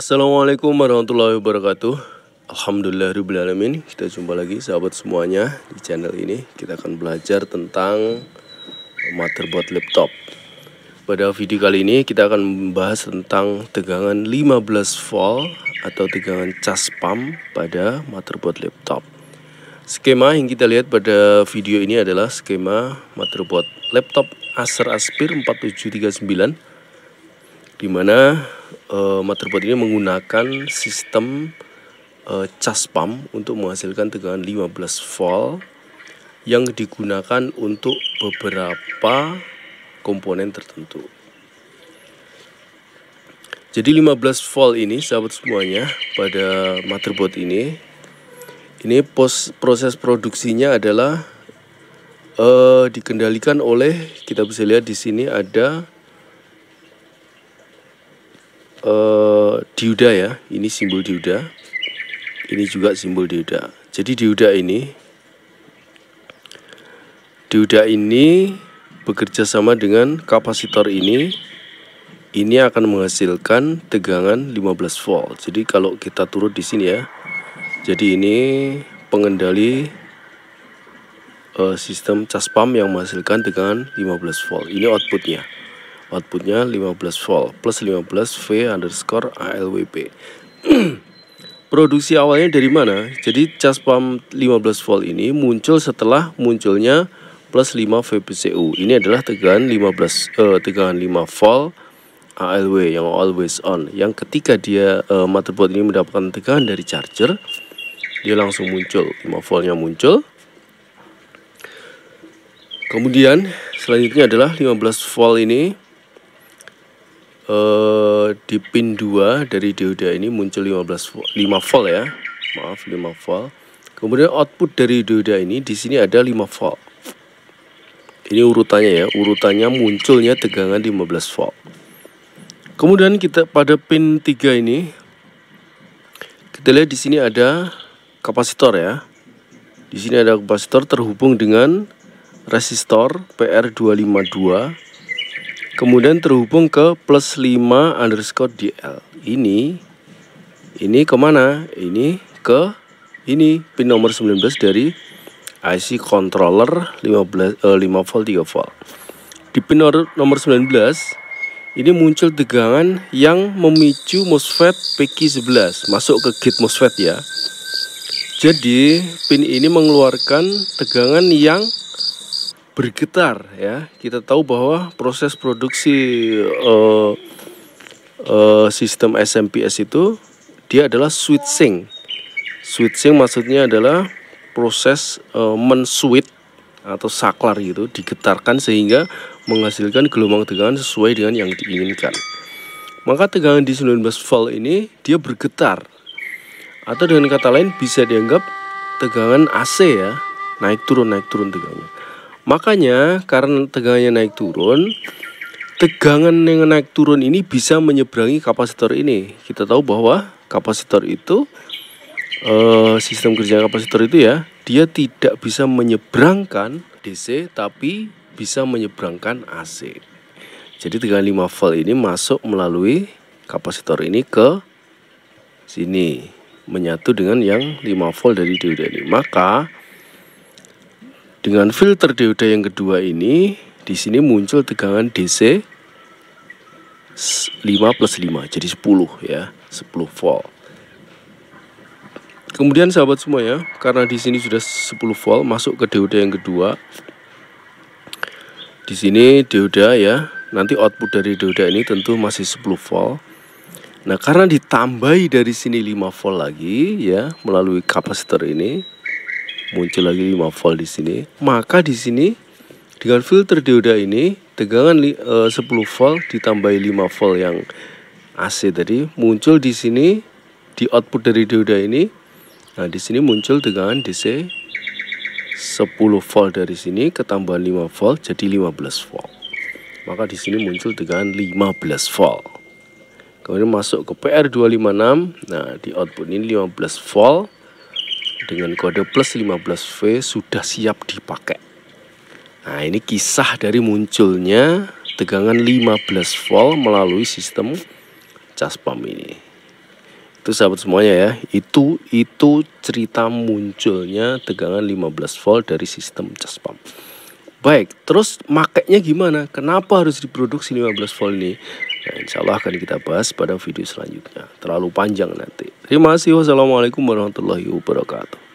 Assalamualaikum warahmatullahi wabarakatuh Alhamdulillah Alamin Kita jumpa lagi sahabat semuanya Di channel ini kita akan belajar tentang Motherboard laptop Pada video kali ini kita akan membahas tentang Tegangan 15 volt Atau tegangan cas pump Pada motherboard laptop Skema yang kita lihat pada video ini adalah skema motherboard laptop Acer Aspir 4739 Dimana mana uh, motherboard ini menggunakan sistem uh, charge pump untuk menghasilkan tegangan 15 volt yang digunakan untuk beberapa komponen tertentu. Jadi 15 volt ini sahabat semuanya pada motherboard ini ini pos, proses produksinya adalah uh, dikendalikan oleh kita bisa lihat di sini ada uh, diuda ya ini simbol diuda ini juga simbol diuda jadi diuda ini diuda ini bekerja sama dengan kapasitor ini ini akan menghasilkan tegangan 15 volt jadi kalau kita turut di sini ya jadi ini pengendali uh, sistem cas pump yang menghasilkan tegangan 15 volt ini outputnya outputnya 15 volt plus 15 V underscore ALWP produksi awalnya dari mana? Jadi cas pump 15 volt ini muncul setelah munculnya plus 5 VPCU. Ini adalah tegangan 15 eh, tegangan 5 volt ALW yang always on. Yang ketika dia eh, motherboard ini mendapatkan tegangan dari charger, dia langsung muncul 5 voltnya muncul. Kemudian selanjutnya adalah 15 volt ini Eh, di pin 2 dari dioda ini muncul 15 volt 5 volt ya. Maaf 5 volt. Kemudian output dari dioda ini di sini ada 5 volt. Ini urutannya ya, urutannya munculnya tegangan 15 volt. Kemudian kita pada pin 3 ini kita lihat di sini ada kapasitor ya. Di sini ada kapasitor terhubung dengan resistor PR252 kemudian terhubung ke plus 5 underscore DL ini ini kemana ini ke ini pin nomor 19 dari IC controller 15 eh, 5 volt 3 volt di pin nomor 19 ini muncul tegangan yang memicu MOSFET PQ11 masuk ke gate MOSFET ya jadi pin ini mengeluarkan tegangan yang bergetar ya. Kita tahu bahwa proses produksi uh, uh, sistem SMPS itu dia adalah switching. Switching maksudnya adalah proses uh, eh, menswitch atau saklar gitu digetarkan sehingga menghasilkan gelombang tegangan sesuai dengan yang diinginkan. Maka tegangan di 19 volt ini dia bergetar atau dengan kata lain bisa dianggap tegangan AC ya naik turun naik turun tegangannya. Makanya karena tegangannya naik turun, tegangan yang naik turun ini bisa menyeberangi kapasitor ini. Kita tahu bahwa kapasitor itu uh, sistem kerja kapasitor itu ya, dia tidak bisa menyeberangkan DC tapi bisa menyeberangkan AC. Jadi tegangan 5 volt ini masuk melalui kapasitor ini ke sini menyatu dengan yang 5 volt dari diode ini. Maka dengan filter dioda yang kedua ini, di sini muncul tegangan DC 5 plus 5, jadi 10 ya, 10 volt. Kemudian sahabat semua ya, karena di sini sudah 10 volt masuk ke dioda yang kedua. Di sini dioda ya, nanti output dari dioda ini tentu masih 10 volt. Nah, karena ditambahi dari sini 5 volt lagi ya melalui kapasitor ini, muncul lagi 5 volt di sini. Maka di sini dengan filter dioda ini tegangan e, eh, 10 volt ditambah 5 volt yang AC tadi muncul di sini di output dari dioda ini. Nah, di sini muncul tegangan DC 10 volt dari sini ketambahan 5 volt jadi 15 volt. Maka di sini muncul tegangan 15 volt. Kemudian masuk ke PR256. Nah, di output ini 15 volt dengan kode plus 15V sudah siap dipakai. Nah ini kisah dari munculnya tegangan 15 volt melalui sistem cas pump ini. Itu sahabat semuanya ya, itu itu cerita munculnya tegangan 15 volt dari sistem cas pump. Baik, terus makainya gimana? Kenapa harus diproduksi 15 volt ini? Ya, insya Allah akan kita bahas pada video selanjutnya. Terlalu panjang nanti. Terima kasih. Wassalamualaikum warahmatullahi wabarakatuh.